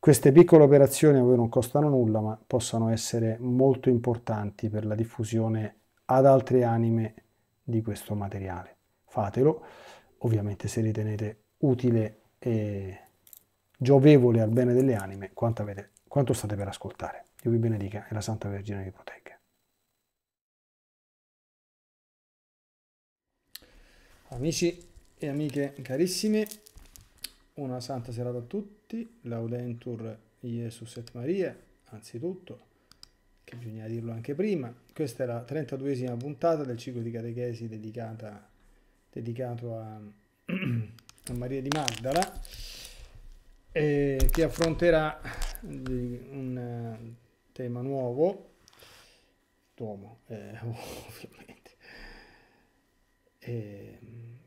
Queste piccole operazioni a voi non costano nulla, ma possono essere molto importanti per la diffusione ad altre anime di questo materiale. Fatelo, ovviamente se ritenete utile e giovevole al bene delle anime quanto, avete, quanto state per ascoltare. Dio vi benedica e la Santa Vergine vi protegga. Amici e amiche carissime, una santa serata a tutti tutti, Laudentur Jesus et Maria, anzitutto, che bisogna dirlo anche prima, questa è la 32esima puntata del ciclo di catechesi dedicata, dedicato a, a Maria di Magdala, e che affronterà un tema nuovo, Duomo, eh, ovviamente. Eh,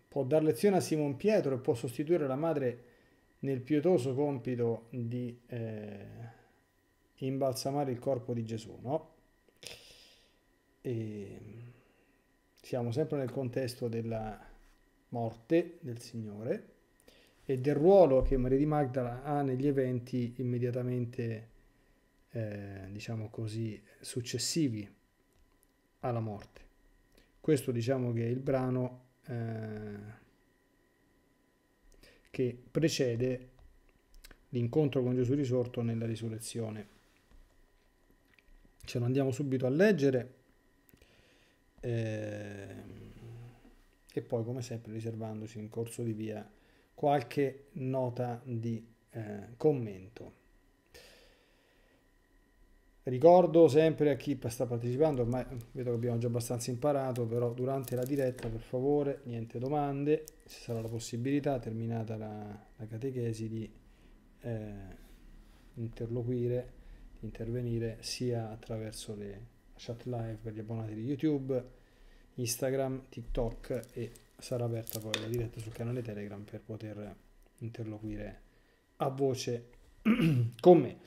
può dar lezione a Simon Pietro e può sostituire la madre nel pietoso compito di eh, imbalsamare il corpo di Gesù, no? E siamo sempre nel contesto della morte del Signore e del ruolo che Maria di Magdala ha negli eventi immediatamente, eh, diciamo così, successivi alla morte. Questo diciamo che è il brano... Eh, che precede l'incontro con Gesù risorto nella risurrezione. Ce lo andiamo subito a leggere eh, e poi come sempre riservandoci in corso di via qualche nota di eh, commento. Ricordo sempre a chi sta partecipando, ormai vedo che abbiamo già abbastanza imparato, però durante la diretta per favore niente domande, se sarà la possibilità, terminata la, la catechesi, di eh, interloquire, di intervenire sia attraverso le chat live per gli abbonati di YouTube, Instagram, TikTok e sarà aperta poi la diretta sul canale Telegram per poter interloquire a voce con me.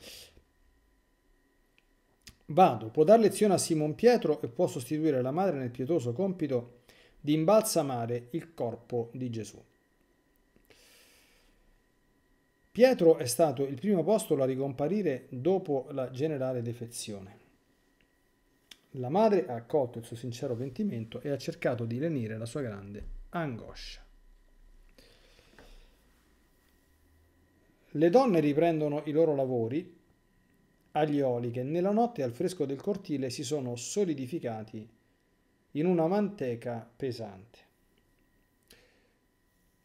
Vado, può dar lezione a Simon Pietro e può sostituire la madre nel pietoso compito di imbalsamare il corpo di Gesù. Pietro è stato il primo apostolo a ricomparire dopo la generale defezione. La madre ha accolto il suo sincero pentimento e ha cercato di lenire la sua grande angoscia. Le donne riprendono i loro lavori agli oli che nella notte al fresco del cortile si sono solidificati in una manteca pesante.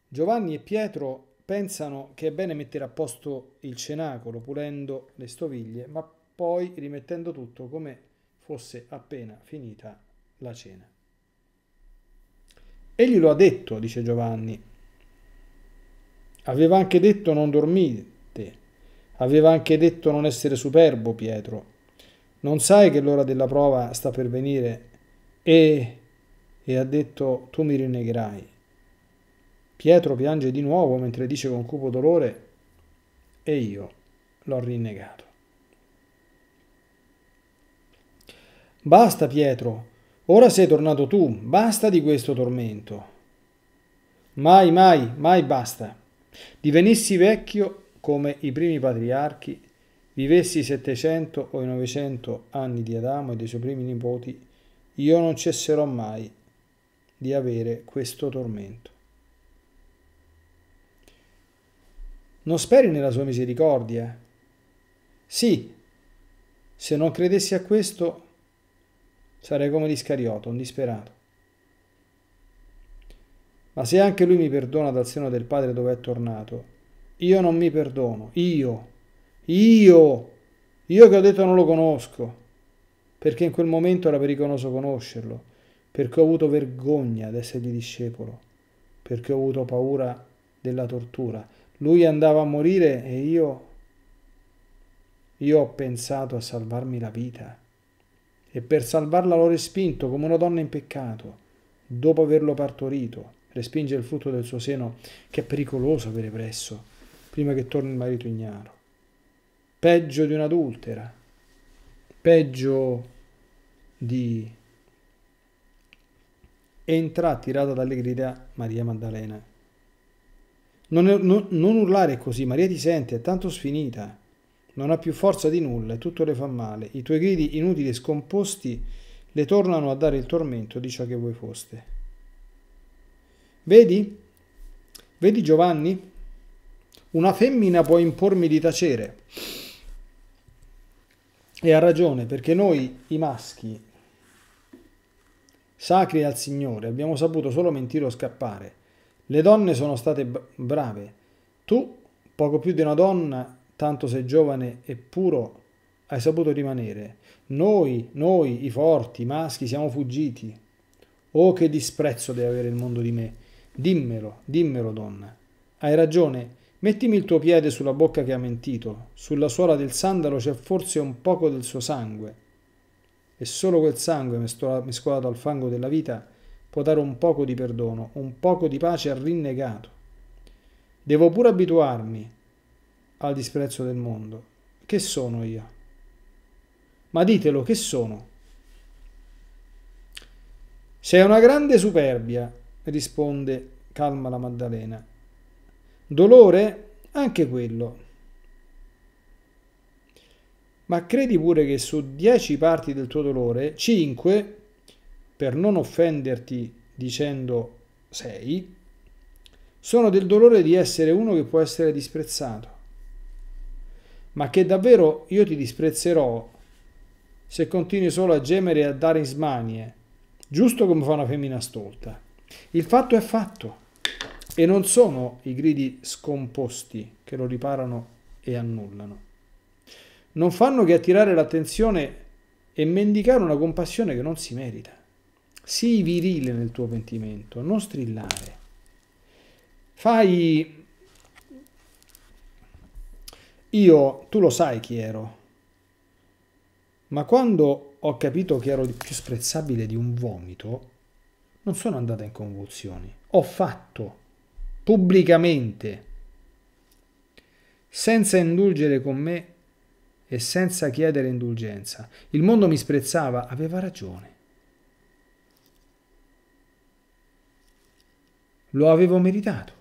Giovanni e Pietro pensano che è bene mettere a posto il cenacolo pulendo le stoviglie, ma poi rimettendo tutto come fosse appena finita la cena. Egli lo ha detto, dice Giovanni. Aveva anche detto non dormire, Aveva anche detto non essere superbo, Pietro. Non sai che l'ora della prova sta per venire? E... e ha detto tu mi rinnegherai. Pietro piange di nuovo mentre dice con cupo dolore e io l'ho rinnegato. Basta Pietro, ora sei tornato tu, basta di questo tormento. Mai, mai, mai basta. Divenissi vecchio come i primi patriarchi, vivessi i 700 o i 900 anni di Adamo e dei suoi primi nipoti, io non cesserò mai di avere questo tormento. Non speri nella sua misericordia? Sì, se non credessi a questo sarei come di Scariota, un disperato. Ma se anche lui mi perdona dal seno del Padre dove è tornato, io non mi perdono, io, io, io che ho detto non lo conosco, perché in quel momento era pericoloso conoscerlo, perché ho avuto vergogna ad essergli discepolo, perché ho avuto paura della tortura. Lui andava a morire e io, io ho pensato a salvarmi la vita. E per salvarla l'ho respinto come una donna in peccato, dopo averlo partorito. Respinge il frutto del suo seno, che è pericoloso avere presso prima che torni il marito ignaro. Peggio di un'adultera, peggio di... Entra attirata dalle grida Maria Maddalena. Non, non, non urlare così, Maria ti sente, è tanto sfinita. Non ha più forza di nulla e tutto le fa male. I tuoi gridi inutili e scomposti le tornano a dare il tormento di ciò che voi foste. Vedi? Vedi Giovanni? Una femmina può impormi di tacere. E ha ragione, perché noi, i maschi, sacri al Signore, abbiamo saputo solo mentire o scappare. Le donne sono state brave. Tu, poco più di una donna, tanto sei giovane e puro, hai saputo rimanere. Noi, noi, i forti, i maschi, siamo fuggiti. Oh, che disprezzo deve avere il mondo di me. Dimmelo, dimmelo, donna. Hai ragione, Mettimi il tuo piede sulla bocca che ha mentito, sulla suola del sandalo c'è forse un poco del suo sangue, e solo quel sangue mescolato al fango della vita può dare un poco di perdono, un poco di pace al rinnegato. Devo pure abituarmi al disprezzo del mondo. Che sono io? Ma ditelo, che sono? Sei una grande superbia, risponde calma la Maddalena Dolore? Anche quello. Ma credi pure che su 10 parti del tuo dolore, 5, per non offenderti dicendo 6, sono del dolore di essere uno che può essere disprezzato. Ma che davvero io ti disprezzerò se continui solo a gemere e a dare in smanie, giusto come fa una femmina stolta. Il fatto è fatto. E non sono i gridi scomposti che lo riparano e annullano. Non fanno che attirare l'attenzione e mendicare una compassione che non si merita. Sii virile nel tuo pentimento, non strillare. Fai... Io, tu lo sai chi ero, ma quando ho capito che ero più sprezzabile di un vomito, non sono andata in convulsioni. Ho fatto pubblicamente, senza indulgere con me e senza chiedere indulgenza. Il mondo mi sprezzava, aveva ragione. Lo avevo meritato.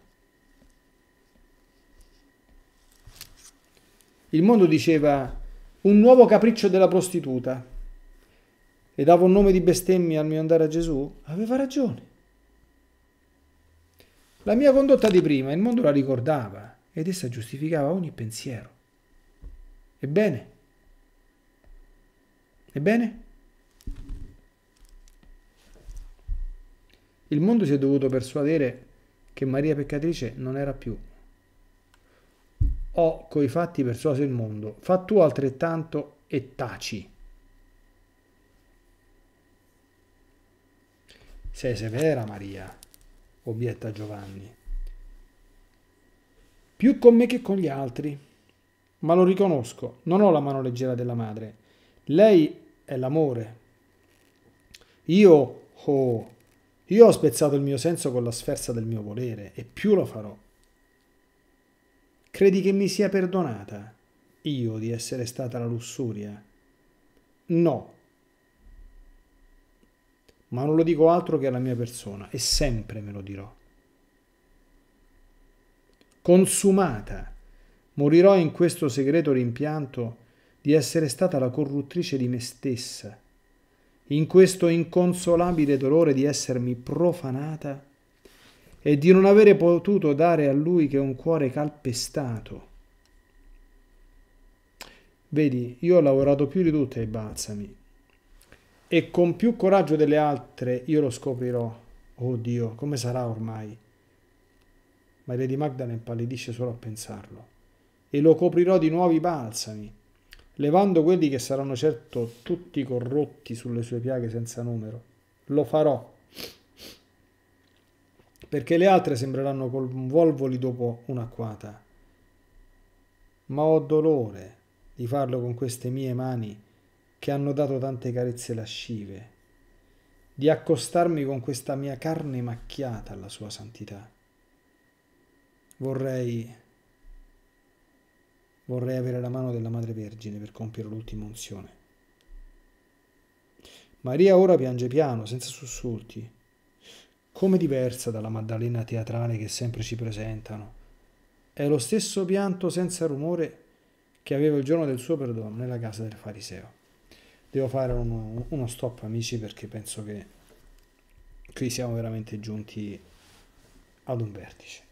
Il mondo diceva un nuovo capriccio della prostituta e dava un nome di bestemmia al mio andare a Gesù, aveva ragione. La mia condotta di prima il mondo la ricordava ed essa giustificava ogni pensiero. Ebbene? Ebbene? Il mondo si è dovuto persuadere che Maria peccatrice non era più. Ho oh, coi fatti persuaso il mondo, fa tu altrettanto e taci. Sei severa Maria obietta Giovanni. Più con me che con gli altri. Ma lo riconosco, non ho la mano leggera della madre. Lei è l'amore. Io, oh, io ho spezzato il mio senso con la sferza del mio volere e più lo farò. Credi che mi sia perdonata io di essere stata la lussuria? No, ma non lo dico altro che alla mia persona e sempre me lo dirò. Consumata, morirò in questo segreto rimpianto di essere stata la corruttrice di me stessa, in questo inconsolabile dolore di essermi profanata e di non avere potuto dare a lui che un cuore calpestato. Vedi, io ho lavorato più di tutte ai balsami, e con più coraggio delle altre io lo scoprirò. Oh Dio, come sarà ormai? Ma Lady Magdalene impallidisce solo a pensarlo. E lo coprirò di nuovi balsami, levando quelli che saranno certo tutti corrotti sulle sue piaghe senza numero. Lo farò. Perché le altre sembreranno convolvoli dopo un'acquata. Ma ho dolore di farlo con queste mie mani che hanno dato tante carezze lascive, di accostarmi con questa mia carne macchiata alla sua santità. Vorrei, vorrei avere la mano della Madre Vergine per compiere l'ultima unzione. Maria ora piange piano, senza sussulti, come diversa dalla Maddalena teatrale che sempre ci presentano. È lo stesso pianto senza rumore che aveva il giorno del suo perdono nella casa del fariseo devo fare uno, uno stop amici perché penso che qui siamo veramente giunti ad un vertice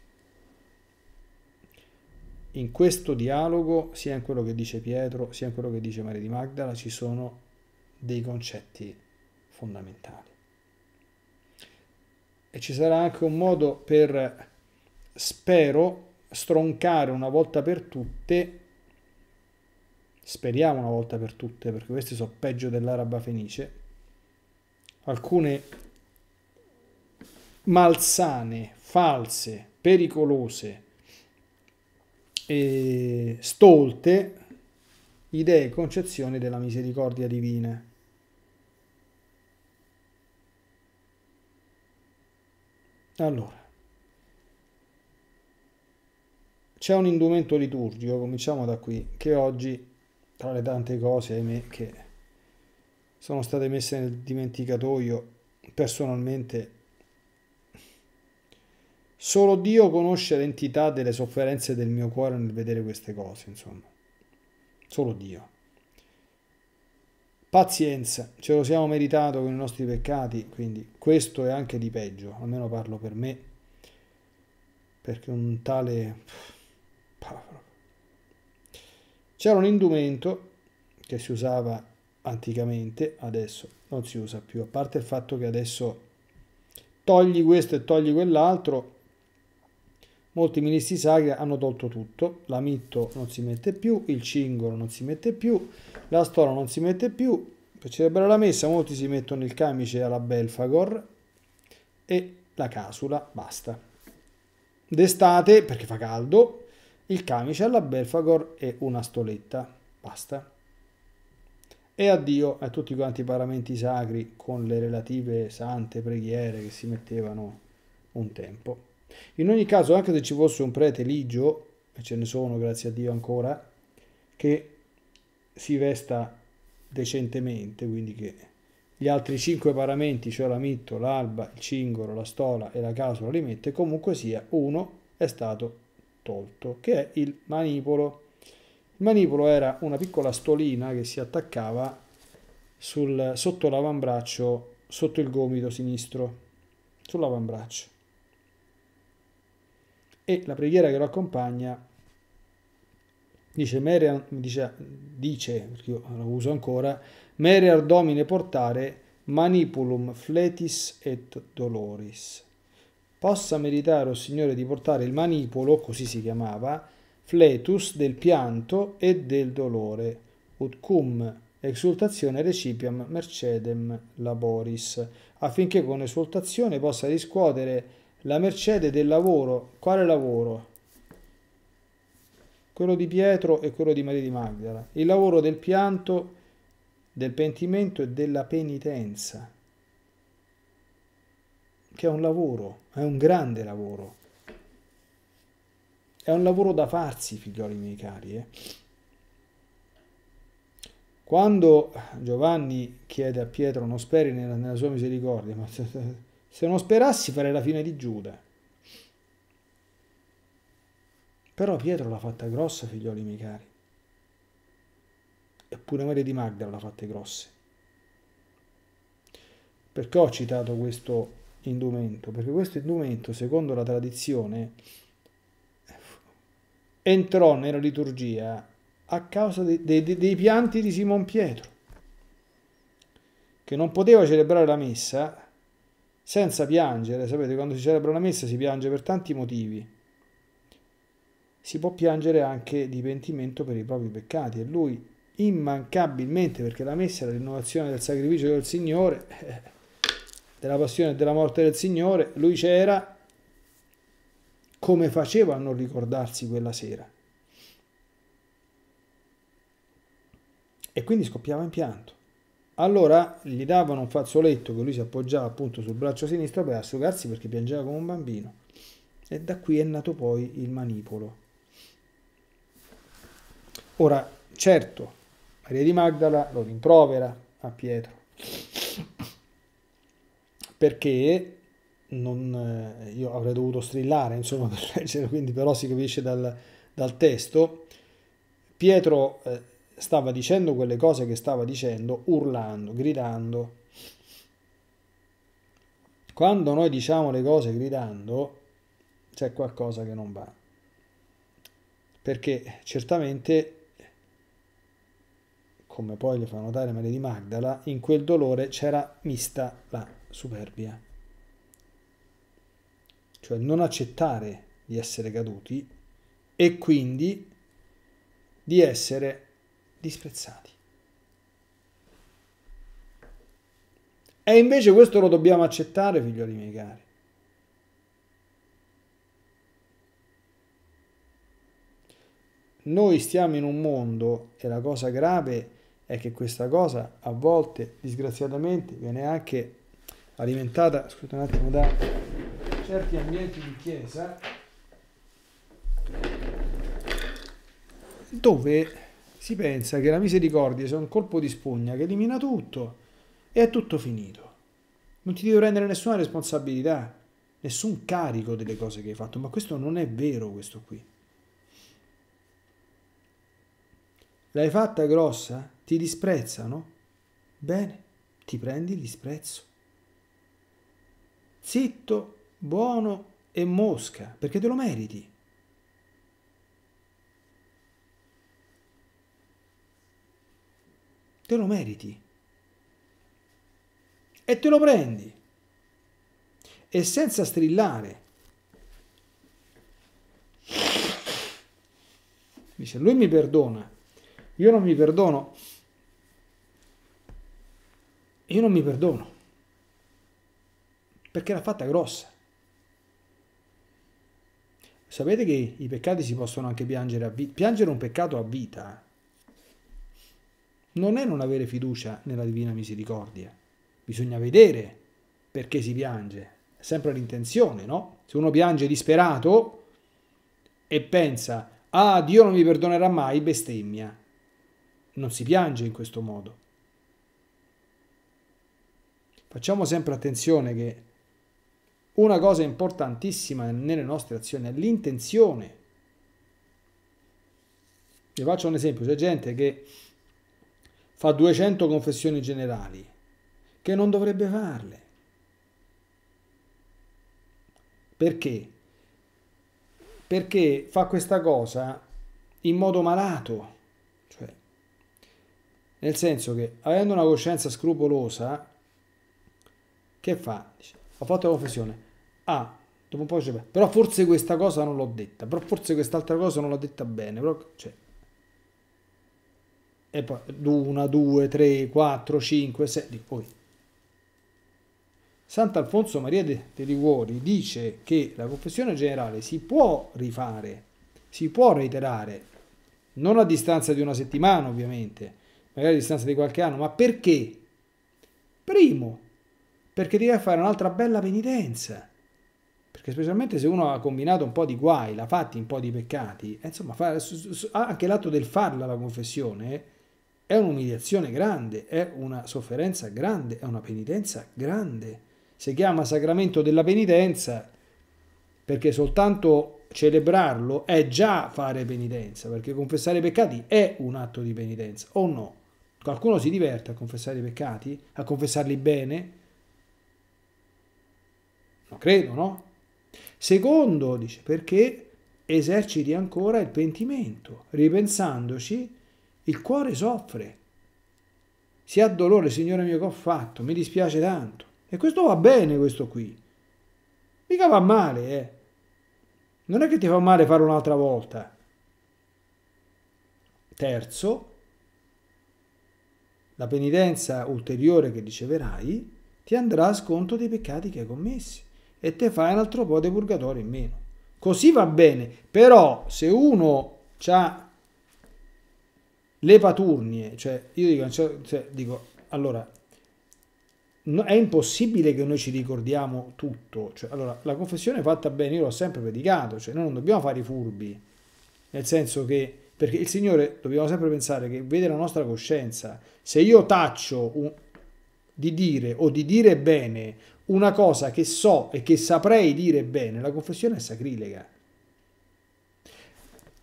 in questo dialogo, sia in quello che dice Pietro, sia in quello che dice Maria di Magdala, ci sono dei concetti fondamentali. E ci sarà anche un modo per, spero, stroncare una volta per tutte speriamo una volta per tutte, perché queste sono peggio dell'araba fenice, alcune malsane, false, pericolose, e stolte idee e concezioni della misericordia divina. Allora, c'è un indumento liturgico, cominciamo da qui, che oggi tra le tante cose, ahimè, che sono state messe nel dimenticatoio, personalmente solo Dio conosce l'entità delle sofferenze del mio cuore nel vedere queste cose, insomma. Solo Dio. Pazienza, ce lo siamo meritato con i nostri peccati, quindi questo è anche di peggio, almeno parlo per me, perché un tale... Pavolo, c'era un indumento che si usava anticamente, adesso non si usa più, a parte il fatto che adesso togli questo e togli quell'altro, molti ministri sacri hanno tolto tutto, la mitto non si mette più, il cingolo non si mette più, la stola non si mette più, per celebrare la messa molti si mettono il camice alla belfagor e la casula, basta. D'estate, perché fa caldo, il camice alla Belfagor e una stoletta. Basta. E addio a tutti quanti i paramenti sacri con le relative sante preghiere che si mettevano un tempo. In ogni caso, anche se ci fosse un prete ligio, e ce ne sono grazie a Dio ancora, che si vesta decentemente, quindi che gli altri cinque paramenti, cioè la mitto, l'alba, il cingolo, la stola e la casola, li mette, comunque sia, uno è stato tolto, che è il manipolo. Il manipolo era una piccola stolina che si attaccava sul, sotto l'avambraccio, sotto il gomito sinistro, sull'avambraccio. E la preghiera che lo accompagna dice, mere, dice, dice perché io lo uso ancora, mere domine portare manipulum fletis et doloris possa meritare, o Signore, di portare il manipolo, così si chiamava, fletus del pianto e del dolore, ut cum exultazione recipiam mercedem laboris, affinché con esultazione possa riscuotere la mercede del lavoro. Quale lavoro? Quello di Pietro e quello di Maria di Magdala. Il lavoro del pianto, del pentimento e della penitenza che è un lavoro, è un grande lavoro. È un lavoro da farsi, figlioli miei cari. Eh? Quando Giovanni chiede a Pietro non speri nella, nella sua misericordia, ma se non sperassi farei la fine di Giuda. Però Pietro l'ha fatta grossa, figlioli miei cari. Eppure Maria di Magdala l'ha fatta grossa. Perché ho citato questo indumento, perché questo indumento, secondo la tradizione, entrò nella liturgia a causa dei, dei, dei pianti di Simon Pietro, che non poteva celebrare la messa senza piangere. Sapete, quando si celebra una messa si piange per tanti motivi. Si può piangere anche di pentimento per i propri peccati e lui immancabilmente, perché la messa è la rinnovazione del sacrificio del Signore, eh, della passione e della morte del Signore, lui c'era, come faceva a non ricordarsi quella sera? E quindi scoppiava in pianto. Allora gli davano un fazzoletto che lui si appoggiava appunto sul braccio sinistro per asciugarsi perché piangeva come un bambino. E da qui è nato poi il manipolo. Ora, certo, Maria di Magdala lo rimprovera a Pietro perché non, eh, io avrei dovuto strillare insomma per leggere, quindi però si capisce dal, dal testo, Pietro eh, stava dicendo quelle cose che stava dicendo, urlando, gridando. Quando noi diciamo le cose gridando, c'è qualcosa che non va. Perché certamente, come poi le fa notare Maria di Magdala, in quel dolore c'era mista la superbia. Cioè non accettare di essere caduti e quindi di essere disprezzati. E invece questo lo dobbiamo accettare, figlioli miei cari. Noi stiamo in un mondo e la cosa grave è che questa cosa a volte, disgraziatamente, viene anche alimentata scusate un attimo da certi ambienti di chiesa dove si pensa che la misericordia sia un colpo di spugna che elimina tutto e è tutto finito. Non ti devi prendere nessuna responsabilità, nessun carico delle cose che hai fatto, ma questo non è vero questo qui. L'hai fatta grossa? Ti disprezzano? Bene, ti prendi il disprezzo zitto, buono e mosca, perché te lo meriti. Te lo meriti. E te lo prendi. E senza strillare. Dice, lui mi perdona, io non mi perdono. Io non mi perdono perché l'ha fatta grossa. Sapete che i peccati si possono anche piangere a vita. Piangere un peccato a vita eh? non è non avere fiducia nella divina misericordia. Bisogna vedere perché si piange. È sempre l'intenzione, no? Se uno piange disperato e pensa, ah, Dio non mi perdonerà mai, bestemmia. Non si piange in questo modo. Facciamo sempre attenzione che una cosa importantissima nelle nostre azioni è l'intenzione. Vi faccio un esempio, c'è gente che fa 200 confessioni generali, che non dovrebbe farle. Perché? Perché fa questa cosa in modo malato, cioè, nel senso che avendo una coscienza scrupolosa, che fa? Dice, ho fatto la confessione, ah, dopo un po' dice, però forse questa cosa non l'ho detta, però forse quest'altra cosa non l'ho detta bene, però, cioè, e poi 1, 2, 3, 4, 5, 6, poi. Sant'Alfonso Maria de, de Liguori dice che la confessione generale si può rifare, si può reiterare, non a distanza di una settimana ovviamente, magari a distanza di qualche anno, ma perché? Primo, perché devi fare un'altra bella penitenza che specialmente se uno ha combinato un po' di guai, l'ha fatti un po' di peccati, eh, insomma, anche l'atto del farla la confessione è un'umiliazione grande, è una sofferenza grande, è una penitenza grande. Si chiama sacramento della penitenza perché soltanto celebrarlo è già fare penitenza, perché confessare i peccati è un atto di penitenza, o no? Qualcuno si diverte a confessare i peccati, a confessarli bene? Non credo, no? Secondo, dice, perché eserciti ancora il pentimento. Ripensandoci, il cuore soffre. Si ha dolore, Signore mio, che ho fatto, mi dispiace tanto. E questo va bene, questo qui. Mica va male, eh. Non è che ti fa male fare un'altra volta. Terzo, la penitenza ulteriore che riceverai ti andrà a sconto dei peccati che hai commessi e te fai un altro po' di purgatorio in meno. Così va bene, però se uno ha le paturnie, cioè io dico, cioè, dico allora, no, è impossibile che noi ci ricordiamo tutto, cioè, allora, la confessione fatta bene, io l'ho sempre predicato, cioè, noi non dobbiamo fare i furbi, nel senso che, perché il Signore, dobbiamo sempre pensare che vede la nostra coscienza, se io taccio un, di dire o di dire bene una cosa che so e che saprei dire bene, la confessione è sacrilega.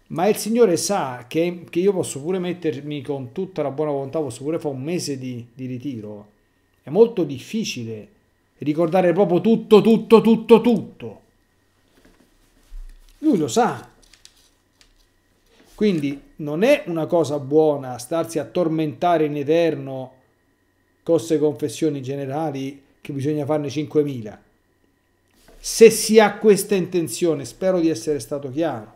Ma il Signore sa che, che, io posso pure mettermi con tutta la buona volontà, posso pure fare un mese di, di ritiro. È molto difficile ricordare proprio tutto, tutto, tutto, tutto. Lui lo sa. Quindi non è una cosa buona starsi a tormentare in eterno con queste confessioni generali che bisogna farne 5.000. Se si ha questa intenzione, spero di essere stato chiaro.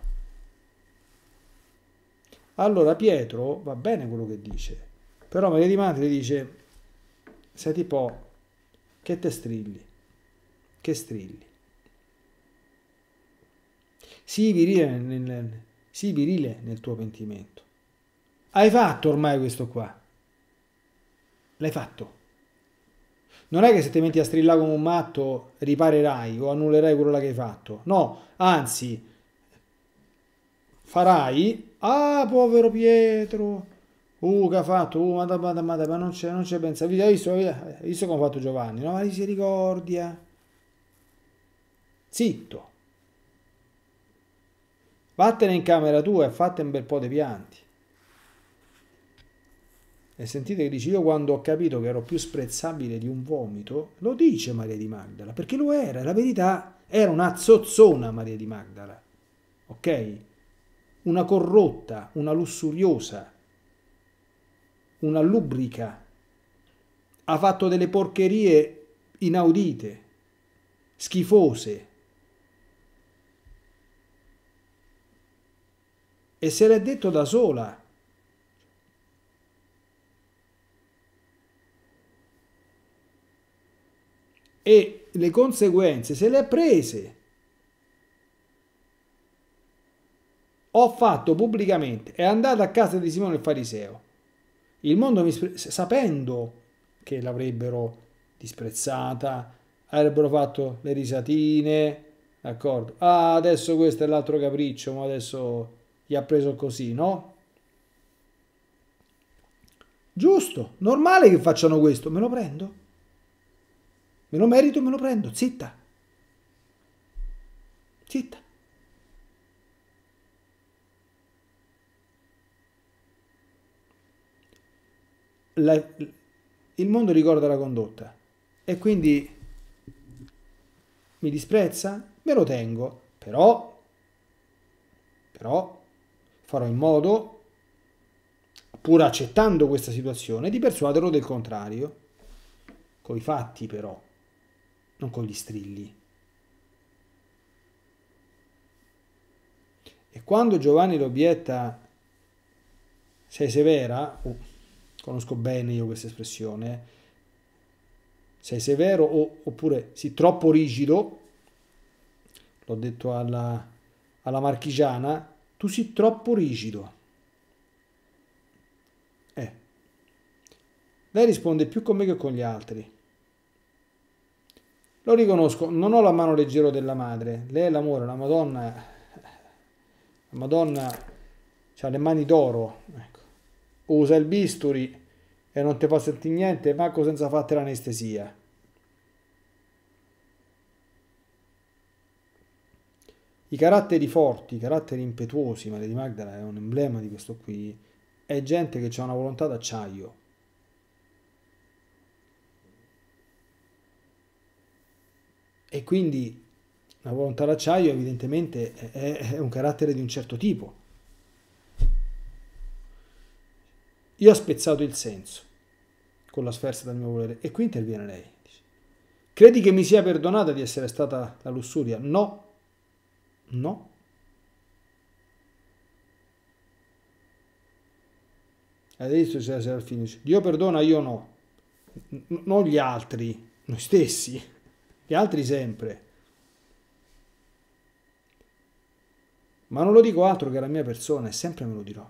Allora Pietro va bene quello che dice, però Maria di Madre dice, senti po', che te strilli, che strilli. Sii virile nel, sii virile nel tuo pentimento. Hai fatto ormai questo qua, l'hai fatto non è che se ti metti a strillare come un matto riparerai o annullerai quello che hai fatto, no, anzi, farai, ah povero Pietro, uh che ha fatto, uh madà, madà, madà, ma non c'è, non c'è pensato. hai visto, hai visto come ha fatto Giovanni, no, ma misericordia, eh? zitto, vattene in camera tua e fatte un bel po' di pianti. E sentite che dice, io quando ho capito che ero più sprezzabile di un vomito, lo dice Maria di Magdala, perché lo era, la verità era una zozzona Maria di Magdala, ok? Una corrotta, una lussuriosa, una lubrica, ha fatto delle porcherie inaudite, schifose. E se l'è detto da sola, e le conseguenze se le ha prese. Ho fatto pubblicamente, è andata a casa di Simone il Fariseo. Il mondo mi sapendo che l'avrebbero disprezzata, avrebbero fatto le risatine, d'accordo? Ah, adesso questo è l'altro capriccio, ma adesso gli ha preso così, no? Giusto, normale che facciano questo, me lo prendo? Me lo merito e me lo prendo, zitta. Zitta. La, il mondo ricorda la condotta e quindi mi disprezza, me lo tengo, però, però farò in modo, pur accettando questa situazione, di persuaderlo del contrario, Con i fatti però non con gli strilli. E quando Giovanni lo obietta, sei severa, oh, conosco bene io questa espressione, sei severo o, oppure sei troppo rigido, l'ho detto alla, alla marchigiana, tu sei troppo rigido. Eh. Lei risponde più con me che con gli altri. Lo riconosco, non ho la mano leggera della madre, lei è l'amore, la Madonna, la Madonna ha le mani d'oro, ecco. usa il bisturi e non ti fa sentire niente, manco senza fatte l'anestesia. I caratteri forti, i caratteri impetuosi, Maria di Magdala è un emblema di questo qui, è gente che ha una volontà d'acciaio E quindi la volontà d'acciaio evidentemente è, un carattere di un certo tipo. Io ho spezzato il senso con la sferza del mio volere e qui interviene lei. Dice, Credi che mi sia perdonata di essere stata la lussuria? No, no. Adesso c'è la Serafino, Dio perdona, io no, N non gli altri, noi stessi gli altri sempre. Ma non lo dico altro che la mia persona e sempre me lo dirò.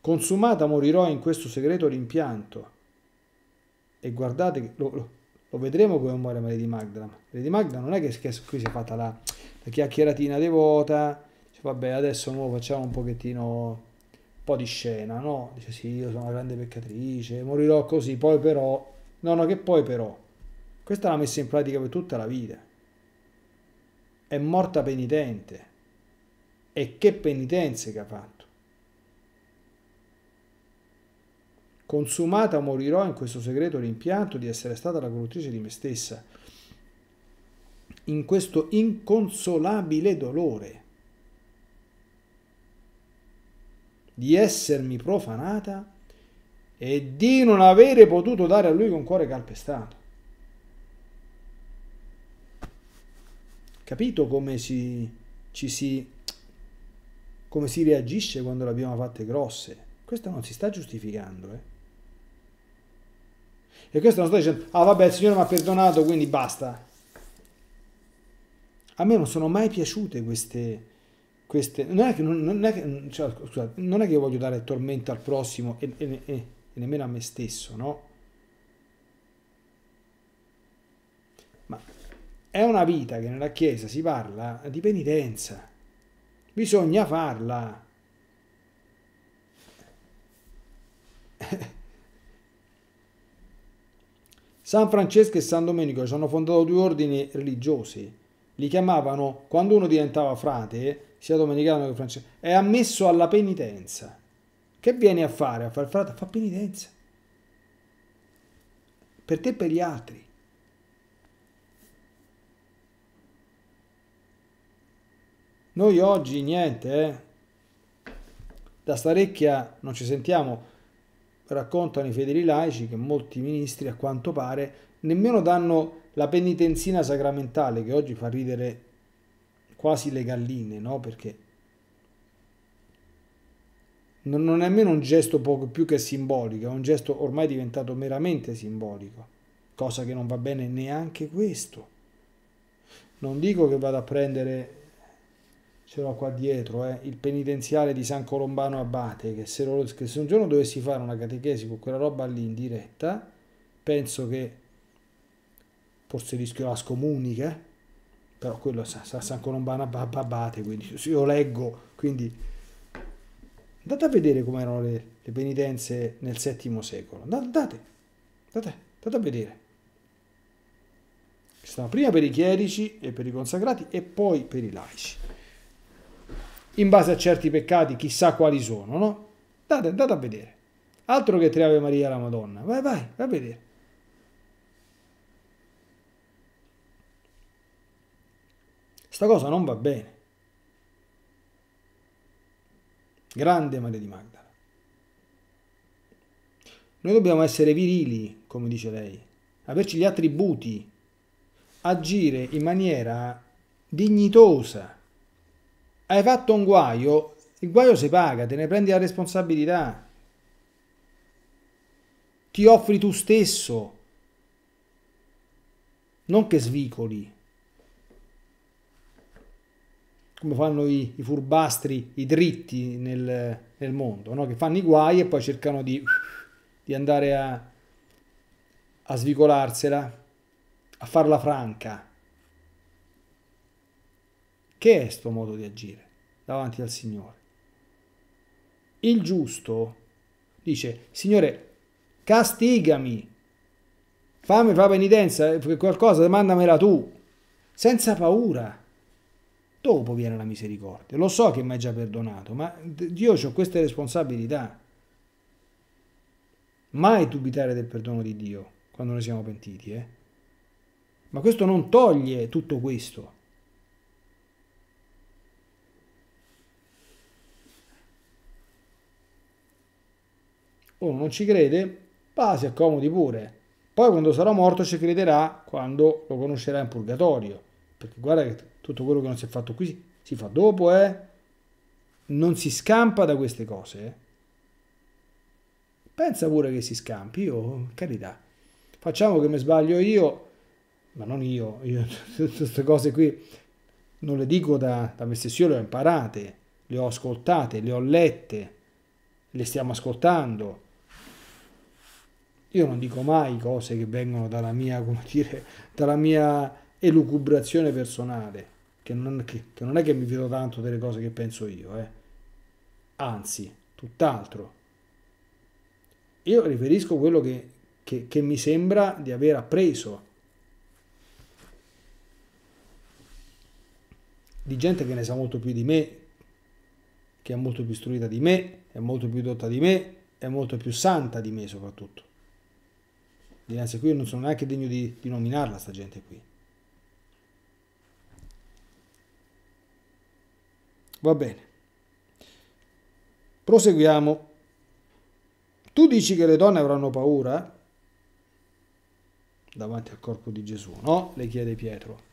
Consumata morirò in questo segreto rimpianto. E guardate, lo, lo, lo vedremo come muore Maria di Magdalena. Maria di Magdalena non è che, che qui si è fatta la, la chiacchieratina devota, cioè, vabbè adesso noi facciamo un pochettino un po' di scena, no? Dice sì, io sono una grande peccatrice, morirò così, poi però No, no, che poi però, questa l'ha messa in pratica per tutta la vita. È morta penitente. E che penitenze che ha fatto. Consumata morirò in questo segreto rimpianto di essere stata la conduttrice di me stessa, in questo inconsolabile dolore di essermi profanata e di non avere potuto dare a lui con cuore calpestato. Capito come si, ci si, come si reagisce quando le abbiamo fatte grosse? Questo non si sta giustificando. Eh? E questo non sto dicendo, ah vabbè il Signore mi ha perdonato, quindi basta. A me non sono mai piaciute queste... queste non, è che, non, è che, cioè, scusate, non è che voglio dare tormento al prossimo e, e e nemmeno a me stesso, no? Ma è una vita che nella Chiesa si parla di penitenza. Bisogna farla. San Francesco e San Domenico ci hanno fondato due ordini religiosi. Li chiamavano, quando uno diventava frate, sia domenicano che francese, è ammesso alla penitenza. Che vieni a fare? A far frate? Fa penitenza. Per te e per gli altri. Noi oggi niente, eh? Da Starecchia non ci sentiamo. Raccontano i fedeli laici che molti ministri, a quanto pare, nemmeno danno la penitenzina sacramentale che oggi fa ridere quasi le galline, no? Perché non, è nemmeno un gesto poco più che simbolico, è un gesto ormai diventato meramente simbolico, cosa che non va bene neanche questo. Non dico che vado a prendere, ce l'ho qua dietro, eh, il penitenziale di San Colombano Abate, che se, lo, che se un giorno dovessi fare una catechesi con quella roba lì in diretta, penso che forse rischio la scomunica, eh, però quello è San Colombano Abate, quindi io leggo, quindi Andate a vedere com'erano le, le penitenze nel VII secolo. Andate, andate, andate a vedere. Ci prima per i chierici e per i consacrati e poi per i laici. In base a certi peccati, chissà quali sono, no? Andate, andate a vedere. Altro che tre Ave Maria la Madonna. Vai, vai, vai a vedere. Sta cosa non va bene. Grande Maria di Magdala. Noi dobbiamo essere virili, come dice lei, averci gli attributi, agire in maniera dignitosa. Hai fatto un guaio, il guaio si paga, te ne prendi la responsabilità. Ti offri tu stesso, non che svicoli come fanno i, i furbastri, i dritti nel, nel mondo, no? che fanno i guai e poi cercano di, di andare a, a svicolarsela, a farla franca. Che è questo modo di agire davanti al Signore? Il giusto dice, Signore, castigami, fammi, fa penitenza, qualcosa, mandamela tu, senza paura dopo viene la misericordia. Lo so che mi ha già perdonato, ma io ho queste responsabilità. Mai dubitare del perdono di Dio quando noi siamo pentiti, eh? Ma questo non toglie tutto questo. Uno non ci crede, ma si accomodi pure. Poi quando sarà morto ci crederà quando lo conoscerà in purgatorio. Perché guarda che tutto quello che non si è fatto qui si fa dopo, eh? Non si scampa da queste cose. Eh. Pensa pure che si scampi, io, carità. Facciamo che mi sbaglio io, ma non io, io queste cose qui non le dico da, da me stesso, io le ho imparate, le ho ascoltate, le ho lette, le stiamo ascoltando. Io non dico mai cose che vengono dalla mia, come dire, dalla mia elucubrazione personale, che non, che, che non è che mi fido tanto delle cose che penso io, eh. anzi, tutt'altro. Io riferisco quello che, che, che mi sembra di aver appreso di gente che ne sa molto più di me, che è molto più istruita di me, è molto più dotta di me, è molto più santa di me soprattutto. Dinanzi a cui io non sono neanche degno di, di nominarla sta gente qui. Va bene. Proseguiamo. Tu dici che le donne avranno paura davanti al corpo di Gesù, no? Le chiede Pietro.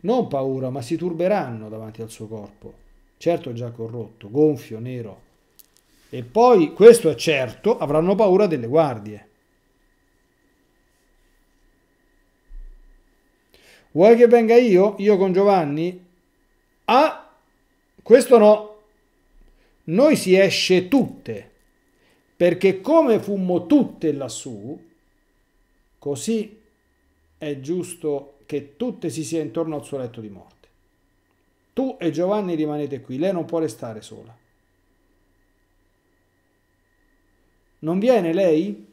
Non paura, ma si turberanno davanti al suo corpo, certo già corrotto, gonfio, nero. E poi, questo è certo, avranno paura delle guardie. Vuoi che venga io? Io con Giovanni? Ah, questo no. Noi si esce tutte, perché come fummo tutte lassù, così è giusto che tutte si sia intorno al suo letto di morte. Tu e Giovanni rimanete qui, lei non può restare sola. Non viene lei?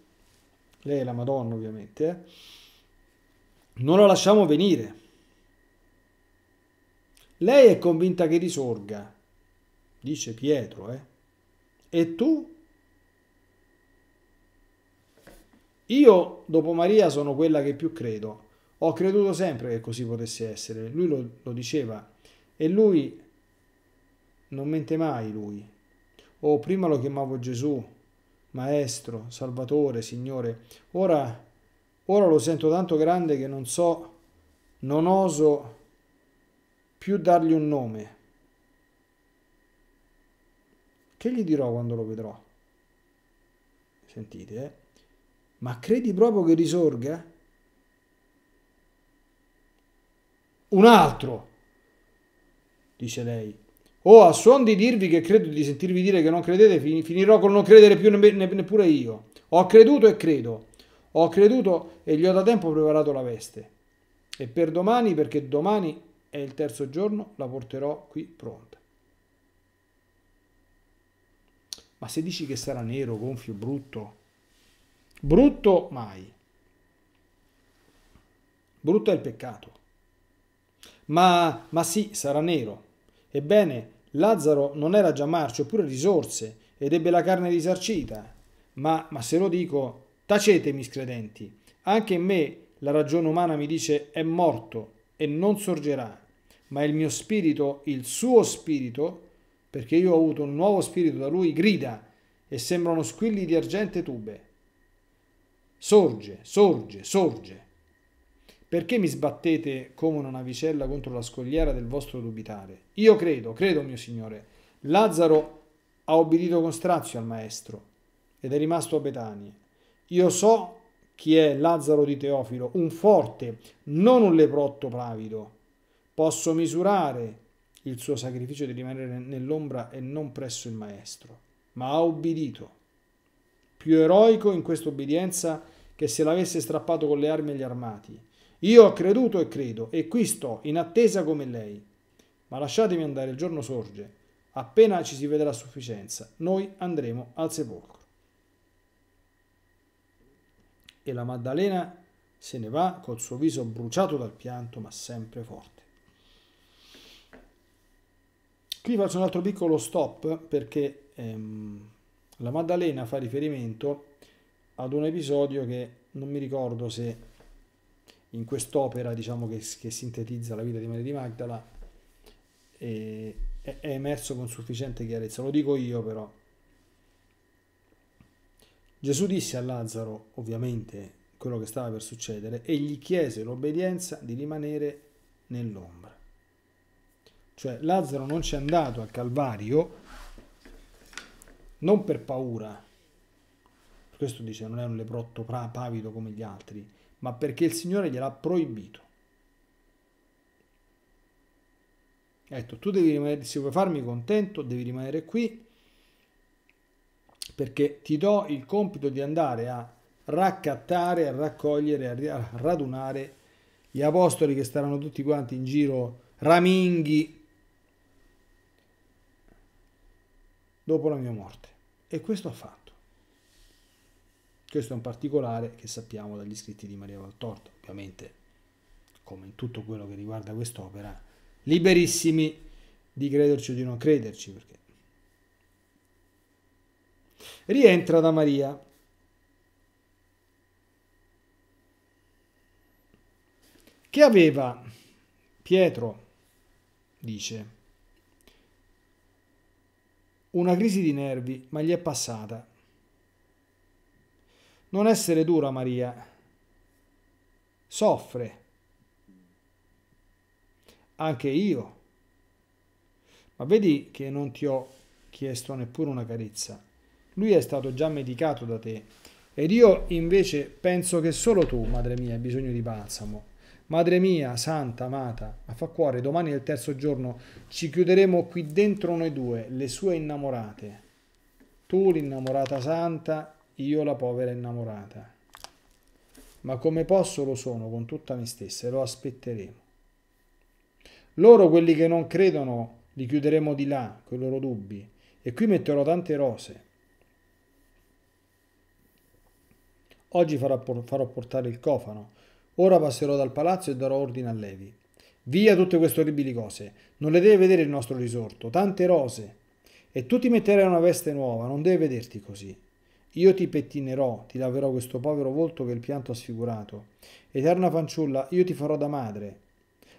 Lei è la Madonna ovviamente. Eh? Non la lasciamo venire. Lei è convinta che risorga, dice Pietro, eh? E tu? Io dopo Maria sono quella che più credo. Ho creduto sempre che così potesse essere. Lui lo, lo diceva. E lui non mente mai, lui. Oh, prima lo chiamavo Gesù, Maestro, Salvatore, Signore. Ora, ora lo sento tanto grande che non so, non oso più dargli un nome. Che gli dirò quando lo vedrò? Sentite, eh? Ma credi proprio che risorga? Un altro, dice lei. O oh, a suon di dirvi che credo di sentirvi dire che non credete, finirò col non credere più neppure io. Ho creduto e credo. Ho creduto e gli ho da tempo preparato la veste. E per domani, perché domani e il terzo giorno la porterò qui pronta. Ma se dici che sarà nero, gonfio, brutto, brutto mai. Brutto è il peccato. Ma, ma sì, sarà nero. Ebbene, Lazzaro non era già marcio, pure risorse, ed ebbe la carne risarcita. Ma, ma se lo dico, tacete, miscredenti. Anche in me la ragione umana mi dice è morto, e non sorgerà, ma il mio spirito, il suo spirito, perché io ho avuto un nuovo spirito da lui, grida e sembrano squilli di argente tube. Sorge, sorge, sorge. Perché mi sbattete come una navicella contro la scogliera del vostro dubitare? Io credo, credo mio Signore. Lazzaro ha obbedito con strazio al Maestro ed è rimasto a Betanie. Io so chi è Lazzaro di Teofilo, un forte, non un leprotto pravido. Posso misurare il suo sacrificio di rimanere nell'ombra e non presso il maestro, ma ha obbedito. Più eroico in questa obbedienza che se l'avesse strappato con le armi agli armati. Io ho creduto e credo, e qui sto, in attesa come lei. Ma lasciatemi andare, il giorno sorge. Appena ci si vedrà a sufficienza, noi andremo al sepolcro. e la Maddalena se ne va col suo viso bruciato dal pianto ma sempre forte. Qui faccio un altro piccolo stop perché ehm, la Maddalena fa riferimento ad un episodio che non mi ricordo se in quest'opera diciamo che, che, sintetizza la vita di Maria di Magdala eh, è, è emerso con sufficiente chiarezza, lo dico io però Gesù disse a Lazzaro, ovviamente, quello che stava per succedere e gli chiese l'obbedienza di rimanere nell'ombra. Cioè Lazzaro non c'è andato al Calvario non per paura, questo dice non è un leprotto pavido come gli altri, ma perché il Signore gliel'ha proibito. Ha detto, tu devi rimanere, se vuoi farmi contento, devi rimanere qui perché ti do il compito di andare a raccattare, a raccogliere, a radunare gli apostoli che staranno tutti quanti in giro raminghi dopo la mia morte. E questo ha fatto. Questo è un particolare che sappiamo dagli scritti di Maria Valtorta, ovviamente come in tutto quello che riguarda quest'opera, liberissimi di crederci o di non crederci, perché Rientra da Maria. Che aveva Pietro, dice, una crisi di nervi, ma gli è passata. Non essere dura, Maria. Soffre. Anche io. Ma vedi che non ti ho chiesto neppure una carezza lui è stato già medicato da te. Ed io invece penso che solo tu, madre mia, hai bisogno di balsamo. Madre mia, santa, amata, a fa cuore, domani è il terzo giorno, ci chiuderemo qui dentro noi due, le sue innamorate. Tu l'innamorata santa, io la povera innamorata. Ma come posso lo sono con tutta me stessa e lo aspetteremo. Loro, quelli che non credono, li chiuderemo di là, con i loro dubbi, e qui metterò tante rose, Oggi farò, farò portare il cofano. Ora passerò dal palazzo e darò ordine a Levi. Via tutte queste orribili cose. Non le deve vedere il nostro risorto. Tante rose. E tu ti metterai una veste nuova. Non deve vederti così. Io ti pettinerò, ti laverò questo povero volto che il pianto ha sfigurato. Eterna fanciulla, io ti farò da madre.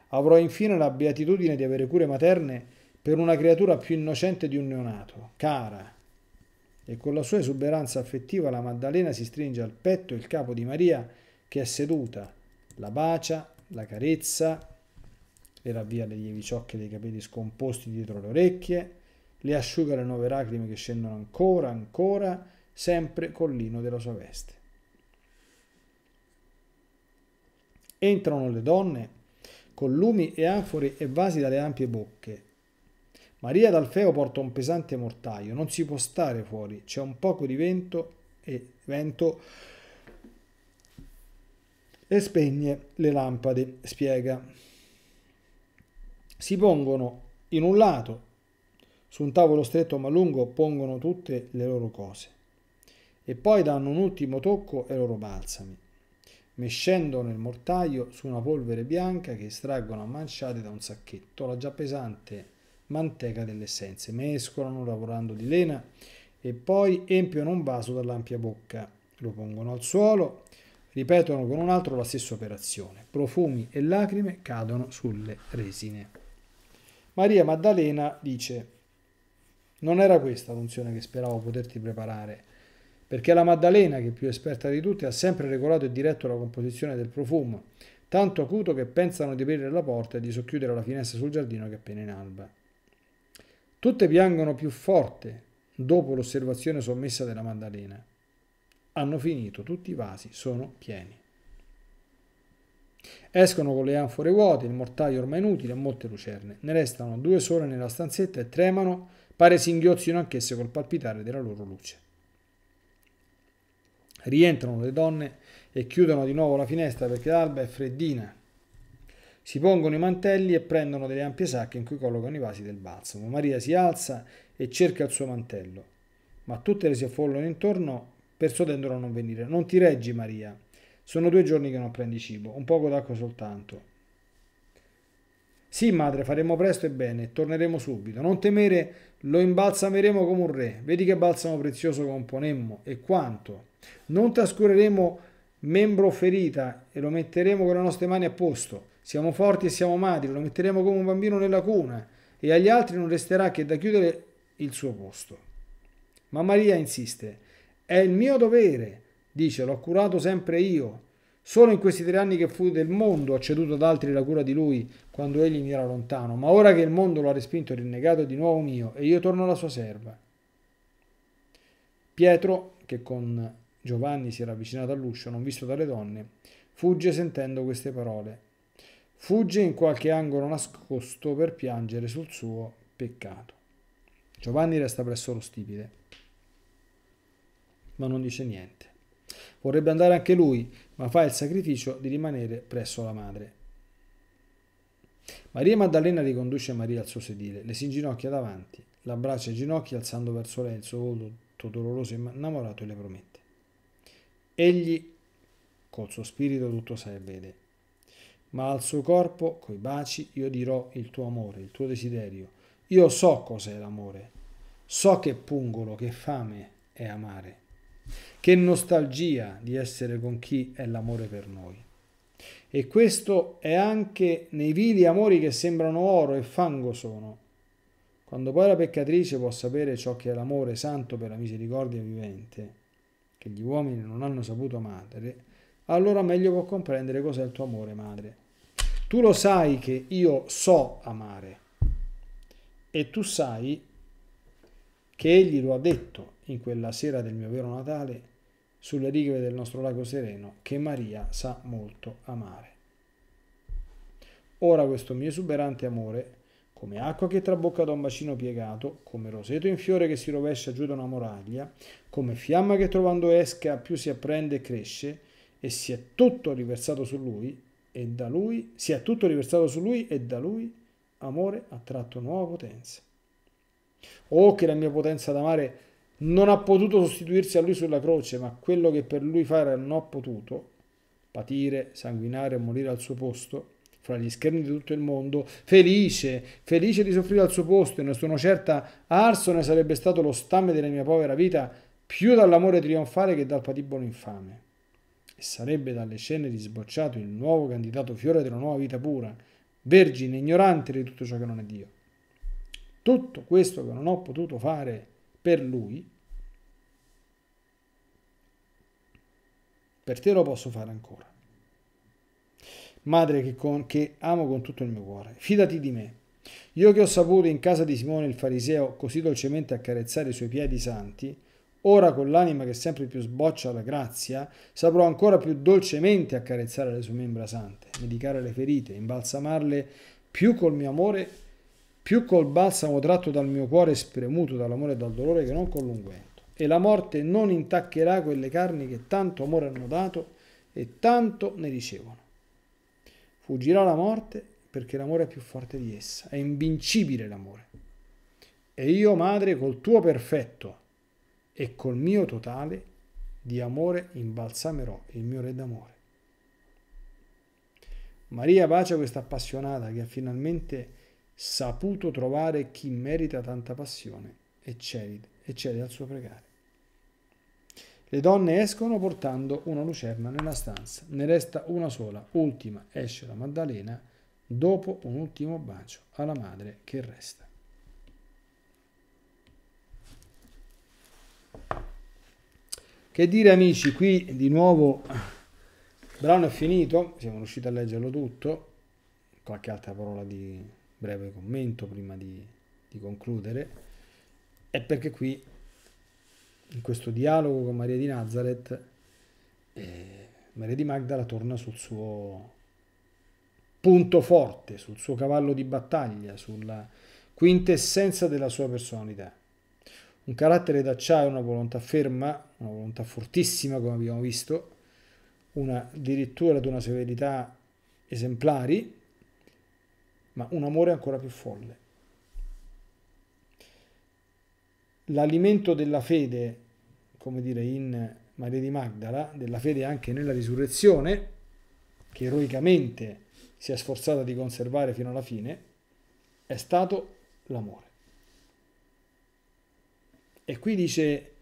Avrò infine la beatitudine di avere cure materne per una creatura più innocente di un neonato. Cara, e con la sua esuberanza affettiva la Maddalena si stringe al petto il capo di Maria che è seduta, la bacia, la carezza, le ravvia le lievi ciocche dei capelli scomposti dietro le orecchie, le asciuga le nuove lacrime che scendono ancora, ancora, sempre col lino della sua veste. Entrano le donne con lumi e anfore e vasi dalle ampie bocche, Maria d'Alfeo porta un pesante mortaio, non si può stare fuori, c'è un poco di vento e vento e spegne le lampade, spiega. Si pongono in un lato, su un tavolo stretto ma lungo pongono tutte le loro cose e poi danno un ultimo tocco ai loro balsami, mescendo nel mortaio su una polvere bianca che estraggono a manciate da un sacchetto. La già pesante manteca delle essenze. Mescolano lavorando di lena e poi empiono un vaso dall'ampia bocca. Lo pongono al suolo, ripetono con un altro la stessa operazione. Profumi e lacrime cadono sulle resine. Maria Maddalena dice: Non era questa l'unzione che speravo poterti preparare, perché la Maddalena, che è più esperta di tutte, ha sempre regolato e diretto la composizione del profumo, tanto acuto che pensano di aprire la porta e di socchiudere la finestra sul giardino che è appena in alba. Tutte piangono più forte dopo l'osservazione sommessa della Maddalena. Hanno finito, tutti i vasi sono pieni. Escono con le anfore vuote, il mortaio ormai inutile e molte lucerne. Ne restano due sole nella stanzetta e tremano, pare singhiozzino anch'esse col palpitare della loro luce. Rientrano le donne e chiudono di nuovo la finestra perché l'alba è freddina si pongono i mantelli e prendono delle ampie sacche in cui collocano i vasi del balsamo. Maria si alza e cerca il suo mantello, ma tutte le si affollano intorno persuadendolo a non venire. Non ti reggi, Maria. Sono due giorni che non prendi cibo, un poco d'acqua soltanto. Sì, madre, faremo presto e bene, torneremo subito. Non temere, lo imbalsameremo come un re. Vedi che balsamo prezioso componemmo e quanto. Non trascureremo membro ferita e lo metteremo con le nostre mani a posto. Siamo forti e siamo madri, lo metteremo come un bambino nella cuna e agli altri non resterà che da chiudere il suo posto. Ma Maria insiste, è il mio dovere, dice, l'ho curato sempre io. Solo in questi tre anni che fui del mondo ho ceduto ad altri la cura di lui quando egli mi era lontano, ma ora che il mondo lo ha respinto e rinnegato è di nuovo mio e io torno alla sua serva. Pietro, che con Giovanni si era avvicinato all'uscio, non visto dalle donne, fugge sentendo queste parole Fugge in qualche angolo nascosto per piangere sul suo peccato. Giovanni resta presso lo stipite, ma non dice niente. Vorrebbe andare anche lui, ma fa il sacrificio di rimanere presso la madre. Maria Maddalena riconduce Maria al suo sedile, le si inginocchia davanti, la l'abbraccia ai ginocchi alzando verso lei il suo volto doloroso e innamorato e le promette. Egli, col suo spirito, tutto sa e vede ma al suo corpo, coi baci, io dirò il tuo amore, il tuo desiderio. Io so cos'è l'amore, so che pungolo, che fame è amare, che nostalgia di essere con chi è l'amore per noi. E questo è anche nei vili amori che sembrano oro e fango sono. Quando poi la peccatrice può sapere ciò che è l'amore santo per la misericordia vivente, che gli uomini non hanno saputo amare, allora meglio può comprendere cos'è il tuo amore, madre. Tu lo sai che io so amare e tu sai che egli lo ha detto in quella sera del mio vero Natale sulle righe del nostro lago sereno che Maria sa molto amare. Ora questo mio esuberante amore, come acqua che trabocca da un bacino piegato, come roseto in fiore che si rovescia giù da una moraglia, come fiamma che trovando esca più si apprende e cresce, e sia tutto riversato su lui e da lui sia tutto riversato su lui e da lui amore ha tratto nuova potenza. oh, che la mia potenza d'amare non ha potuto sostituirsi a lui sulla croce, ma quello che per lui fare non ho potuto, patire, sanguinare e morire al suo posto, fra gli scherni di tutto il mondo, felice, felice di soffrire al suo posto, e ne sono certa arso ne sarebbe stato lo stame della mia povera vita, più dall'amore trionfale che dal patibolo infame e sarebbe dalle ceneri sbocciato il nuovo candidato fiore della nuova vita pura, vergine ignorante di tutto ciò che non è Dio. Tutto questo che non ho potuto fare per lui, per te lo posso fare ancora. Madre che, con, che amo con tutto il mio cuore, fidati di me, io che ho saputo in casa di Simone il Fariseo così dolcemente accarezzare i suoi piedi santi, Ora con l'anima che sempre più sboccia la grazia, saprò ancora più dolcemente accarezzare le sue membra sante, medicare le ferite, imbalsamarle più col mio amore, più col balsamo tratto dal mio cuore spremuto dall'amore e dal dolore che non con l'unguento. E la morte non intaccherà quelle carni che tanto amore hanno dato e tanto ne ricevono. Fuggirà la morte perché l'amore è più forte di essa, è invincibile l'amore. E io, madre, col tuo perfetto, e col mio totale di amore imbalsamerò il mio re d'amore. Maria bacia questa appassionata che ha finalmente saputo trovare chi merita tanta passione e cede, e cede al suo pregare. Le donne escono portando una lucerna nella stanza, ne resta una sola, ultima, esce la Maddalena dopo un ultimo bacio alla madre che resta. Che dire amici, qui di nuovo il brano è finito, siamo riusciti a leggerlo tutto, qualche altra parola di breve commento prima di, di concludere, è perché qui in questo dialogo con Maria di Nazareth eh, Maria di Magdala torna sul suo punto forte, sul suo cavallo di battaglia, sulla quintessenza della sua personalità un carattere d'acciaio, una volontà ferma, una volontà fortissima come abbiamo visto, una dirittura ad una severità esemplari, ma un amore ancora più folle. L'alimento della fede, come dire in Maria di Magdala, della fede anche nella risurrezione, che eroicamente si è sforzata di conservare fino alla fine, è stato l'amore. E qui dice,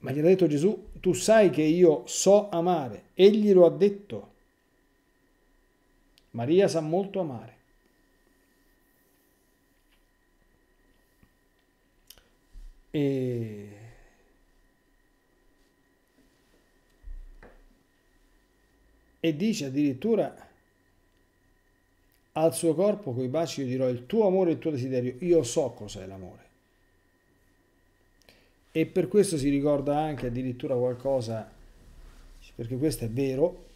ma gli ha detto Gesù, tu sai che io so amare, egli lo ha detto. Maria sa molto amare. E... e dice addirittura al suo corpo coi baci io dirò il tuo amore e il tuo desiderio io so cos'è l'amore e per questo si ricorda anche addirittura qualcosa, perché questo è vero,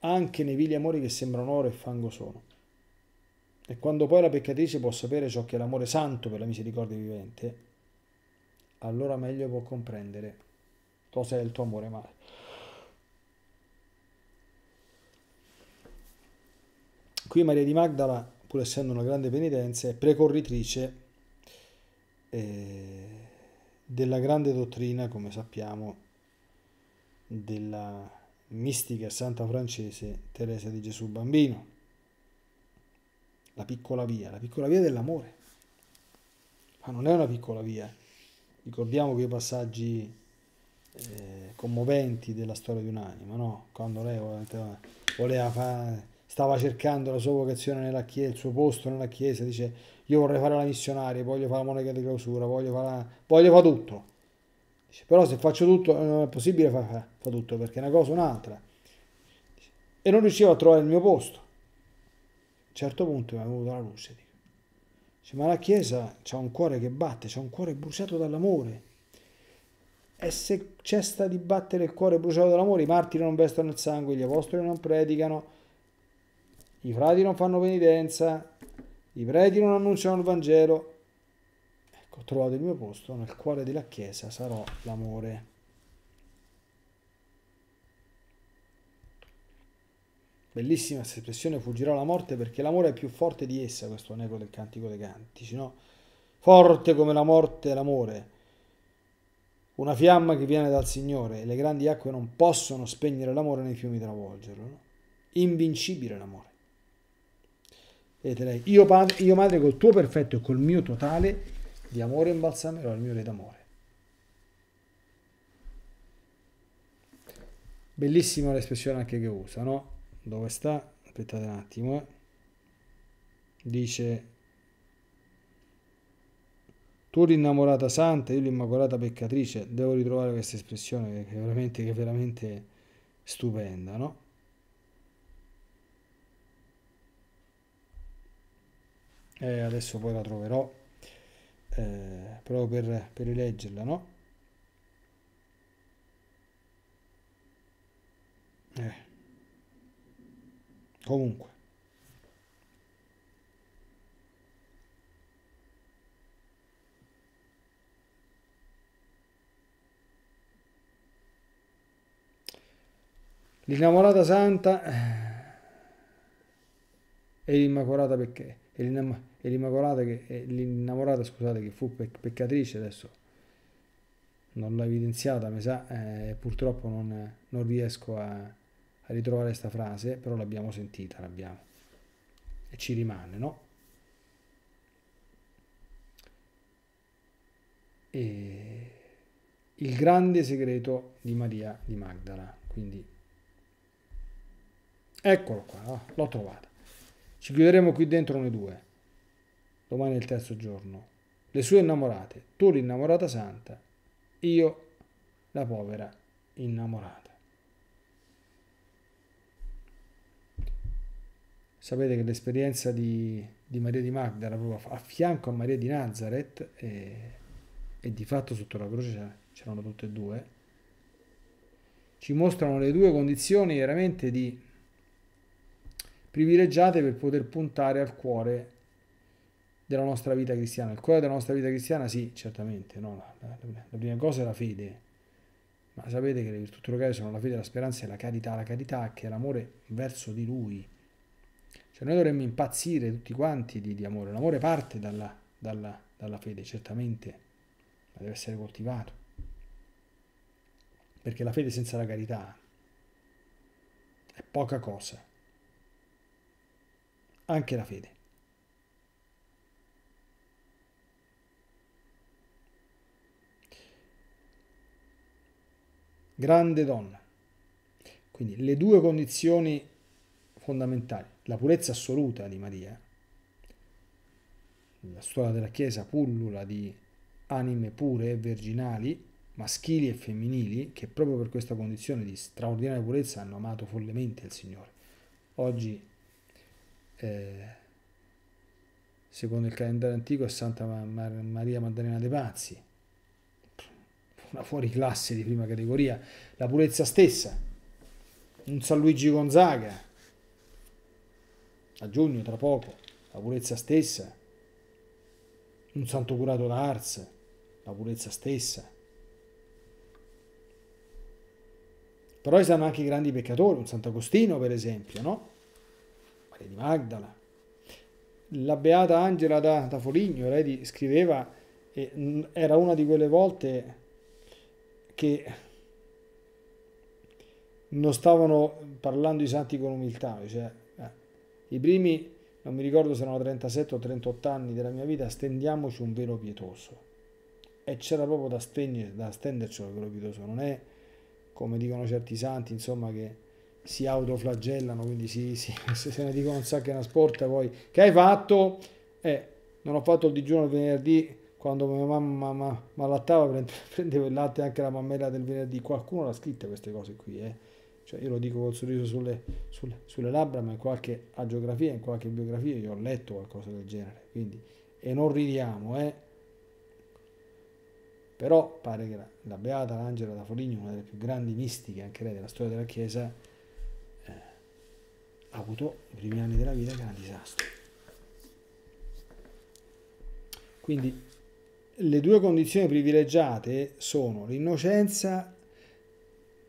anche nei vili amori che sembrano oro e fango sono. E quando poi la peccatrice può sapere ciò che è l'amore santo per la misericordia vivente, allora meglio può comprendere cosa è il tuo amore male. Qui Maria di Magdala, pur essendo una grande penitenza, è precorritrice. Eh, della grande dottrina, come sappiamo, della mistica santa francese Teresa di Gesù Bambino. La piccola via, la piccola via dell'amore. Ma non è una piccola via. Ricordiamo quei passaggi eh, commoventi della storia di un'anima, no? Quando lei voleva, voleva fare, stava cercando la sua vocazione nella chiesa, il suo posto nella chiesa, dice io vorrei fare la missionaria, voglio fare la monaca di clausura, voglio fare, la... voglio fare tutto. Dice, però se faccio tutto eh, non è possibile fare fa tutto perché è una cosa o un'altra. E non riuscivo a trovare il mio posto. A un certo punto mi è venuta la luce. Dico. Dice, ma la Chiesa ha un cuore che batte, c'è un cuore bruciato dall'amore. E se cessa di battere il cuore bruciato dall'amore, i martiri non vestono il sangue, gli apostoli non predicano, i frati non fanno penitenza, i preti non annunciano il Vangelo. Ecco, trovato il mio posto, nel cuore della Chiesa sarò l'amore. Bellissima questa espressione, fuggirò la morte perché l'amore è più forte di essa, questo anello del Cantico dei Cantici, no? Forte come la morte è l'amore, una fiamma che viene dal Signore e le grandi acque non possono spegnere l'amore nei fiumi travolgerlo, no? Invincibile l'amore io, padre, io madre col tuo perfetto e col mio totale di amore imbalsamerò il mio re d'amore. Bellissima l'espressione anche che usa, no? Dove sta? Aspettate un attimo. Eh. Dice, tu l'innamorata santa, io l'immacolata peccatrice, devo ritrovare questa espressione che è veramente, che è veramente stupenda, no? eh, adesso poi la troverò eh, proprio per, per rileggerla no? Eh. comunque L'innamorata santa eh, e l'immacolata perché? E l'innamorata e l'Immacolata che, eh, l'innamorata scusate che fu peccatrice adesso non l'ho evidenziata mi sa eh, purtroppo non, non riesco a, a, ritrovare questa frase però l'abbiamo sentita l'abbiamo e ci rimane no e il grande segreto di Maria di Magdala quindi eccolo qua ah, l'ho trovata ci chiuderemo qui dentro noi due domani è il terzo giorno. Le sue innamorate, tu l'innamorata santa, io la povera innamorata. Sapete che l'esperienza di, di Maria di Magda era proprio a fianco a Maria di Nazareth e, e di fatto sotto la croce c'erano tutte e due. Ci mostrano le due condizioni veramente di privilegiate per poter puntare al cuore della nostra vita cristiana. Il cuore della nostra vita cristiana, sì, certamente, no? la, la, la, prima cosa è la fede, ma sapete che le virtù teologali sono la fede, la speranza e la carità, la carità che è l'amore verso di Lui. Cioè noi dovremmo impazzire tutti quanti di, di amore, l'amore parte dalla, dalla, dalla fede, certamente, ma deve essere coltivato. Perché la fede senza la carità è poca cosa. Anche la fede. grande donna. Quindi le due condizioni fondamentali, la purezza assoluta di Maria, la storia della Chiesa pullula di anime pure e virginali, maschili e femminili, che proprio per questa condizione di straordinaria purezza hanno amato follemente il Signore. Oggi, eh, secondo il calendario antico, è Santa Maria Maddalena de Pazzi, una fuori classe di prima categoria, la purezza stessa, un San Luigi Gonzaga, a giugno tra poco, la purezza stessa, un Santo Curato d'Ars, la purezza stessa. Però ci sono anche i grandi peccatori, un Sant'Agostino per esempio, no? Maria di Magdala. La beata Angela da, da Foligno, lei scriveva, mm, era una di quelle volte che non stavano parlando i santi con umiltà, cioè, eh, i primi, non mi ricordo se erano 37 o 38 anni della mia vita, stendiamoci un velo pietoso. E c'era proprio da, stegne, da stendercelo il velo pietoso, non è come dicono certi santi, insomma, che si autoflagellano, quindi si, si, se ne dicono un sacco una sporta poi, che hai fatto? Eh, non ho fatto il digiuno il venerdì, quando mia mamma ma, ma lattava prendevo il latte anche la mammella del venerdì. Qualcuno l'ha scritta queste cose qui, eh? cioè io lo dico col sorriso sulle, sulle, sulle, labbra, ma in qualche agiografia, in qualche biografia io ho letto qualcosa del genere, quindi, e non ridiamo, eh? Però pare che la, la Beata l'angela da Foligno, una delle più grandi mistiche anche lei della storia della Chiesa, eh, ha avuto i primi anni della vita che era un disastro. Quindi le due condizioni privilegiate sono l'innocenza,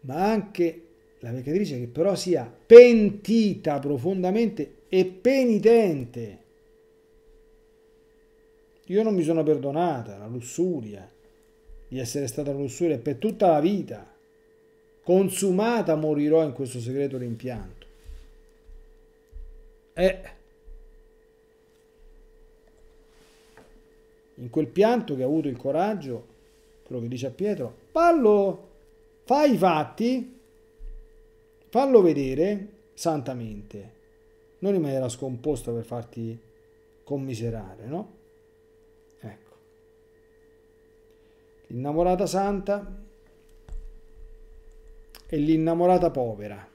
ma anche la peccatrice che però sia pentita profondamente e penitente. Io non mi sono perdonata la lussuria, di essere stata lussuria per tutta la vita. Consumata morirò in questo segreto rimpianto. Eh in quel pianto che ha avuto il coraggio, quello che dice a Pietro, fallo, fai i fatti, fallo vedere santamente, non in maniera scomposta per farti commiserare, no? Ecco. L'innamorata santa e l'innamorata povera.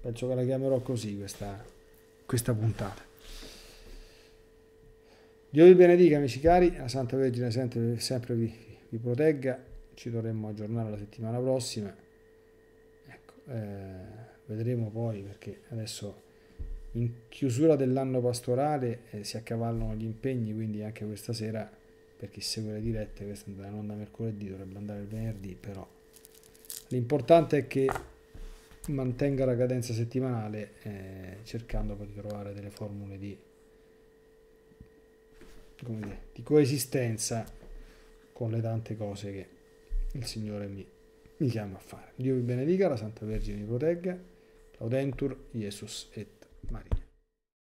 Penso che la chiamerò così questa, questa puntata. Dio vi benedica, amici cari, la Santa Vergine sempre, sempre vi, vi, protegga, ci dovremmo aggiornare la settimana prossima. Ecco, eh, vedremo poi perché adesso in chiusura dell'anno pastorale eh, si accavallano gli impegni, quindi anche questa sera per chi segue le dirette, questa andrà in onda mercoledì, dovrebbe andare il venerdì, però l'importante è che mantenga la cadenza settimanale eh, cercando poi di trovare delle formule di dire, di coesistenza con le tante cose che il Signore mi, mi chiama a fare. Dio vi benedica, la Santa Vergine vi protegga. Laudentur Jesus et Maria.